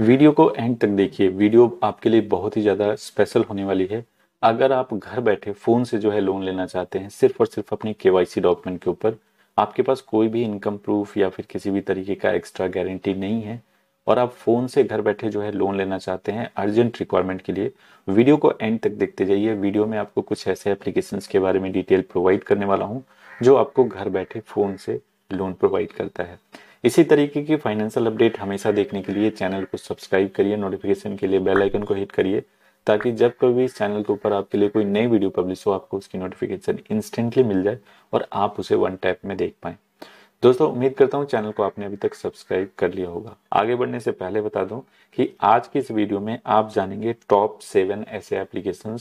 video को and तक देखिए वीडियो आपके लिए बहुत ही ज़्यादा स्पेशल होने वाली है अगर आप घर बैठे फ़ोन से जो है लोन लेना चाहते हैं सिर्फ और सिर्फ अपने के डॉक्यूमेंट के ऊपर आपके पास कोई भी इनकम प्रूफ या फिर किसी भी तरीके का एक्स्ट्रा गारंटी नहीं है और आप फ़ोन से घर बैठे जो है लोन लेना चाहते हैं अर्जेंट रिक्वायरमेंट के लिए वीडियो को एंड तक देखते जाइए वीडियो में आपको कुछ ऐसे एप्लीकेशन के बारे में डिटेल प्रोवाइड करने वाला हूँ जो आपको घर बैठे फ़ोन से लोन प्रोवाइड करता है इसी तरीके की फाइनेंशियल अपडेट हमेशा देखने के लिए चैनल को सब्सक्राइब करिए नोटिफिकेशन के लिए बेल आइकन को हिट करिए ताकि जब कभी इस चैनल के ऊपर आपके लिए कोई नई वीडियो पब्लिश हो आपको उसकी नोटिफिकेशन इंस्टेंटली मिल जाए और आप उसे वन टैप में देख पाएं दोस्तों उम्मीद करता हूँ चैनल को आपने अभी तक सब्सक्राइब कर लिया होगा आगे बढ़ने से पहले बता दूँ कि आज की इस वीडियो में आप जानेंगे टॉप सेवन ऐसे एप्लीकेशन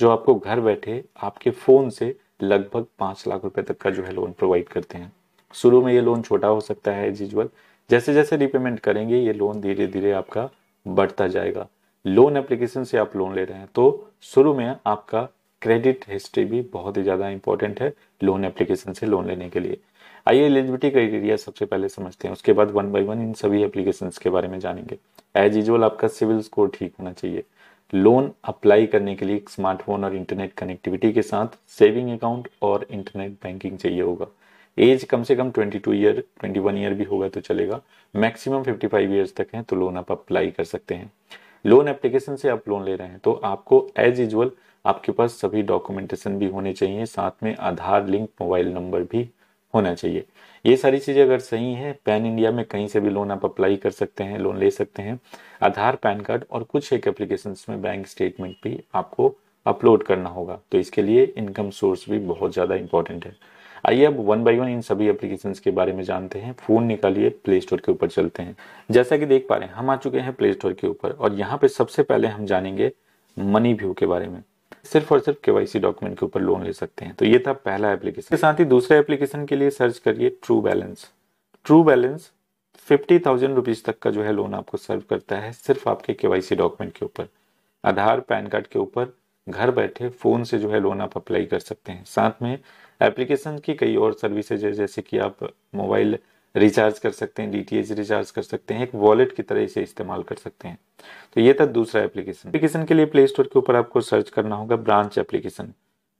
जो आपको घर बैठे आपके फ़ोन से लगभग पाँच लाख रुपए तक का जो है लोन प्रोवाइड करते हैं शुरू में ये लोन छोटा हो सकता है एज यूजल जैसे जैसे रिपेमेंट करेंगे ये लोन धीरे धीरे आपका बढ़ता जाएगा लोन एप्लीकेशन से आप लोन ले रहे हैं तो शुरू में आपका क्रेडिट हिस्ट्री भी बहुत ही ज़्यादा इंपॉर्टेंट है लोन एप्लीकेशन से लोन लेने के लिए आइए एलिजिबिलिटी क्राइटेरिया सबसे पहले समझते हैं उसके बाद वन बाई वन इन सभी एप्लीकेशन के बारे में जानेंगे एज यूजल आपका सिविल स्कोर ठीक होना चाहिए लोन अप्लाई करने के लिए स्मार्टफोन और इंटरनेट कनेक्टिविटी के साथ सेविंग अकाउंट और इंटरनेट बैंकिंग चाहिए होगा एज कम से कम 22 ईयर ट्वेंटी ईयर भी होगा तो चलेगा मैक्सिमम 55 फाइव ईयर्स तक है तो लोन आप अप्लाई कर सकते हैं लोन एप्लीकेशन से आप लोन ले रहे हैं तो आपको एज यूजल आपके पास सभी डॉक्यूमेंटेशन भी होने चाहिए साथ में आधार लिंक मोबाइल नंबर भी होना चाहिए ये सारी चीज़ें अगर सही है पैन इंडिया में कहीं से भी लोन आप अप्लाई कर सकते हैं लोन ले सकते हैं आधार पैन कार्ड और कुछ एक एप्लीकेशन में बैंक स्टेटमेंट भी आपको अपलोड करना होगा तो इसके लिए इनकम सोर्स भी बहुत ज़्यादा इंपॉर्टेंट है आइए अब वन बाई वन इन सभी एप्लीकेशन के बारे में जानते हैं फ़ोन निकालिए प्ले स्टोर के ऊपर चलते हैं जैसा कि देख पा रहे हैं हम आ चुके हैं प्ले स्टोर के ऊपर और यहाँ पे सबसे पहले हम जानेंगे मनी व्यू के बारे में सिर्फ और सिर्फ केवाईसी डॉक्यूमेंट के ऊपर लोन ले सकते हैं तो ये था पहला एप्लीकेशन के साथ ही दूसरे एप्लीकेशन के लिए सर्च करिए True Balance True Balance fifty thousand rupees तक का जो है लोन आपको सर्व करता है सिर्फ आपके केवाईसी डॉक्यूमेंट के ऊपर आधार पैन कार्ड के ऊपर घर बैठे फ़ोन से जो है लोन आप अप्लाई कर सकते हैं साथ में एप्लीकेशन की कई और सर्विसेज है जैसे कि आप मोबाइल रिचार्ज कर सकते हैं डी रिचार्ज कर सकते हैं एक वॉलेट की तरह इसे इस्तेमाल कर सकते हैं तो ये था दूसरा एप्लीकेशन एप्लीकेशन के लिए प्ले स्टोर के ऊपर आपको सर्च करना होगा ब्रांच एप्लीकेशन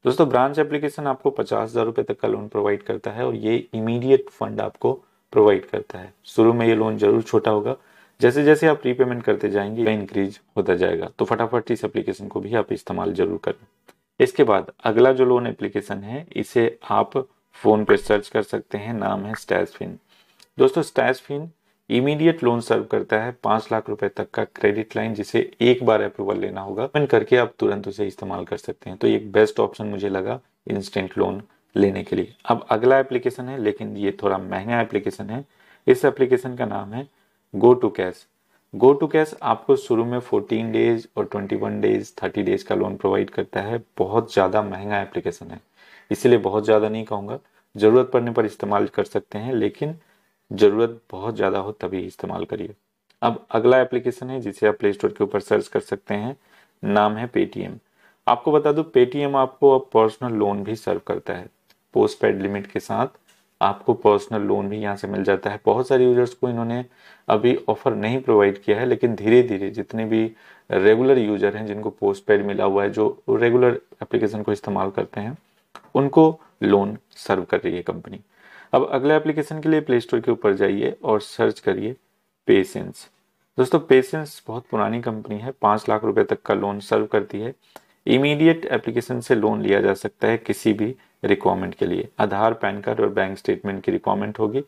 दोस्तों ब्रांच एप्लीकेशन आपको पचास हज़ार रुपये तक का लोन प्रोवाइड करता है और ये इमीडिएट फंड आपको प्रोवाइड करता है शुरू में ये लोन जरूर छोटा होगा जैसे जैसे आप रीपेमेंट करते जाएंगे इंक्रीज होता जाएगा तो फटाफट इस एप्लीकेशन को भी आप इस्तेमाल जरूर करें इसके बाद अगला जो लोन एप्लीकेशन है इसे आप फ़ोन पर सर्च कर सकते हैं नाम है स्टैसफिन दोस्तों स्टैसफिन इमीडिएट लोन सर्व करता है पांच लाख रुपए तक का क्रेडिट लाइन जिसे एक बार अप्रूवल लेना होगा पेमेंट करके आप तुरंत उसे इस्तेमाल कर सकते हैं तो एक बेस्ट ऑप्शन मुझे लगा इंस्टेंट लोन लेने के लिए अब अगला एप्लीकेशन है लेकिन ये थोड़ा महंगा एप्लीकेशन है इस एप्लीकेशन का नाम है go to cash go to cash आपको शुरू में 14 डेज और 21 डेज 30 डेज का लोन प्रोवाइड करता है बहुत ज़्यादा महंगा एप्लीकेशन है इसीलिए बहुत ज़्यादा नहीं कहूँगा ज़रूरत पड़ने पर इस्तेमाल कर सकते हैं लेकिन ज़रूरत बहुत ज़्यादा हो तभी इस्तेमाल करिए अब अगला एप्लीकेशन है जिसे आप प्ले स्टोर के ऊपर सर्च कर सकते हैं नाम है पेटीएम आपको बता दूं पेटीएम आपको अब पर्सनल लोन भी सर्व करता है पोस्ट पेड लिमिट के साथ आपको पर्सनल लोन भी यहाँ से मिल जाता है बहुत सारे यूजर्स को इन्होंने अभी ऑफर नहीं प्रोवाइड किया है लेकिन धीरे धीरे जितने भी रेगुलर यूजर हैं जिनको पोस्ट पेड मिला हुआ है जो रेगुलर एप्लीकेशन को इस्तेमाल करते हैं उनको लोन सर्व कर रही है कंपनी अब अगले एप्लीकेशन के लिए प्ले स्टोर के ऊपर जाइए और सर्च करिए पेशेंस दोस्तों पेशेंस बहुत पुरानी कंपनी है पाँच लाख रुपए तक का लोन सर्व करती है इमीडिएट एप्लीकेशन से लोन लिया जा सकता है किसी भी रिक्वायरमेंट के लिए आधार पैन कार्ड और बैंक स्टेटमेंट की रिक्वायरमेंट होगी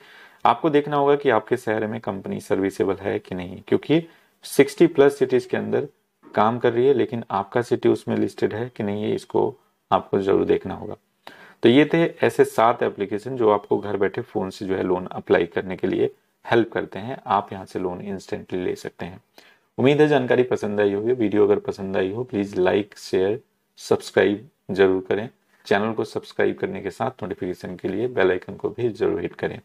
आपको देखना होगा कि आपके शहर में कंपनी सर्विसेबल है कि नहीं क्योंकि 60 प्लस सिटीज के अंदर काम कर रही है लेकिन आपका सिटी उसमें लिस्टेड है कि नहीं है इसको आपको जरूर देखना होगा तो ये थे ऐसे सात एप्लीकेशन जो आपको घर बैठे फ़ोन से जो है लोन अप्लाई करने के लिए हेल्प करते हैं आप यहाँ से लोन इंस्टेंटली ले सकते हैं उम्मीद है जानकारी पसंद आई होगी वीडियो अगर पसंद आई हो प्लीज़ लाइक शेयर सब्सक्राइब जरूर करें चैनल को सब्सक्राइब करने के साथ नोटिफिकेशन के लिए बेल आइकन को भी जरूर हिट करें